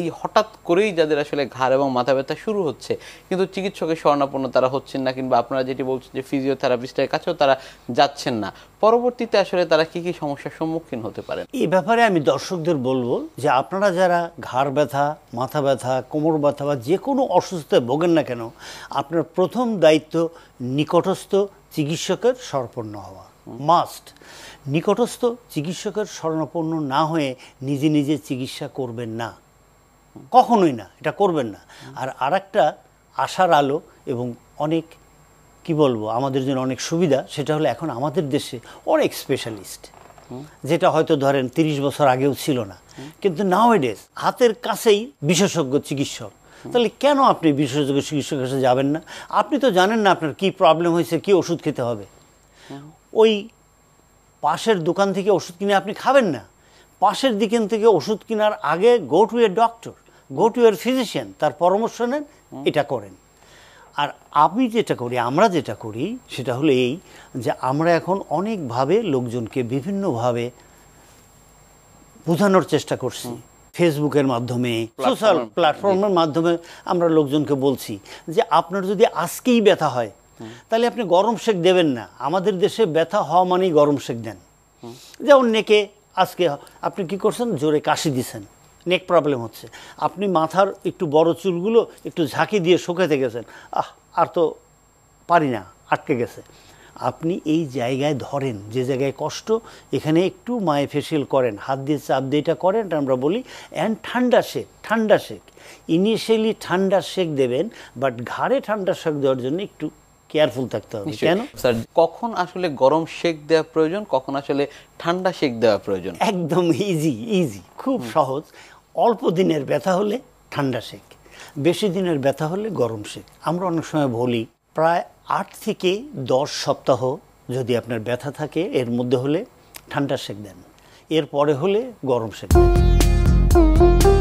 এই হঠাৎ করেই যাদের আসলে ঘাড় এবং মাথা ব্যথা শুরু হচ্ছে কিন্তু চিকিৎসকের শরণাপন্ন তারা হচ্ছেন না কিংবা আপনারা যেটি বলছেন যে ফিজিওথেরাপিস্টের কাছেও তারা যাচ্ছেন না পরবর্তীতে আসলে তারা কি কি সমস্যার সম্মুখীন হতে পারেন এই ব্যাপারে আমি দর্শকদের বলবো যে আপনারা যারা ঘাড় ব্যথা মাথা ব্যথা কোমর ব্যথা বা যে কোনো অসুস্থতায় ভোগেন না কেন আপনার প্রথম দায়িত্ব নিকটস্থ চিকিৎসকের শরপন্ন হওয়া মাস্ট নিকটস্থ চিকিৎসকের শরণাপন্ন না হয়ে নিজে নিজে চিকিৎসা করবেন না কখনোই না এটা করবেন না আর আরেকটা আশার আলো এবং অনেক কি বলবো আমাদের জন্য অনেক সুবিধা সেটা হলো এখন আমাদের দেশে অনেক স্পেশালিস্ট যেটা হয়তো ধরেন তিরিশ বছর আগেও ছিল না কিন্তু নাও এডেস হাতের কাছেই বিশেষজ্ঞ চিকিৎসক তাহলে কেন আপনি বিশেষজ্ঞ চিকিৎসকের কাছে যাবেন না আপনি তো জানেন না আপনার কি প্রবলেম হয়েছে কি ওষুধ খেতে হবে ওই পাশের দোকান থেকে ওষুধ কিনে আপনি খাবেন না পাশের দিকেন থেকে ওষুধ কেনার আগে go to a doctor go to your physician তার পরামর্শ নেন এটা করেন আর আমি যেটা করি আমরা যেটা করি সেটা হলো এই যে আমরা এখন অনেকভাবে লোকজনকে বিভিন্নভাবে বোঝানোর চেষ্টা করছি ফেসবুকের মাধ্যমে সোশ্যাল প্ল্যাটফর্মের মাধ্যমে আমরা লোকজনকে বলছি যে আপনার যদি আজকেই ব্যথা হয় তাহলে আপনি গরম শেক দেবেন না আমাদের দেশে ব্যথা হওয়া মানেই গরম শেক দেন যেমন নেকে আজকে আপনি কি করছেন জোরে কাশি দিছেন নেক প্রবলেম হচ্ছে আপনি মাথার একটু বড় চুলগুলো একটু ঝাঁকি দিয়ে শুকাতে গেছেন আহ আর তো পারি না আটকে গেছে আপনি এই জায়গায় ধরেন যে জায়গায় কষ্ট এখানে একটু মায়ে ফেসিয়াল করেন হাত দিয়ে চাপ দিয়ে এটা করেন আমরা বলি অ্যান্ড ঠান্ডা শেক ঠান্ডা শেক ইনিশিয়ালি ঠান্ডা শেক দেবেন বাট ঘাড়ে ঠান্ডা শেক দেওয়ার জন্য একটু কেয়ারফুল থাকতে হবে কেন স্যার কখন আসলে গরম শেক দেওয়া প্রয়োজন কখন আসলে ঠান্ডা শেক দেওয়া প্রয়োজন একদম ইজি ইজি খুব সহজ অল্প দিনের ব্যথা হলে ঠান্ডা শেক বেশি দিনের ব্যথা হলে গরম শেক আমরা অনেক সময় বলি প্রায় আট থেকে দশ সপ্তাহ যদি আপনার ব্যথা থাকে এর মধ্যে হলে ঠান্ডা শেক দেন এরপরে হলে গরম শেক দেন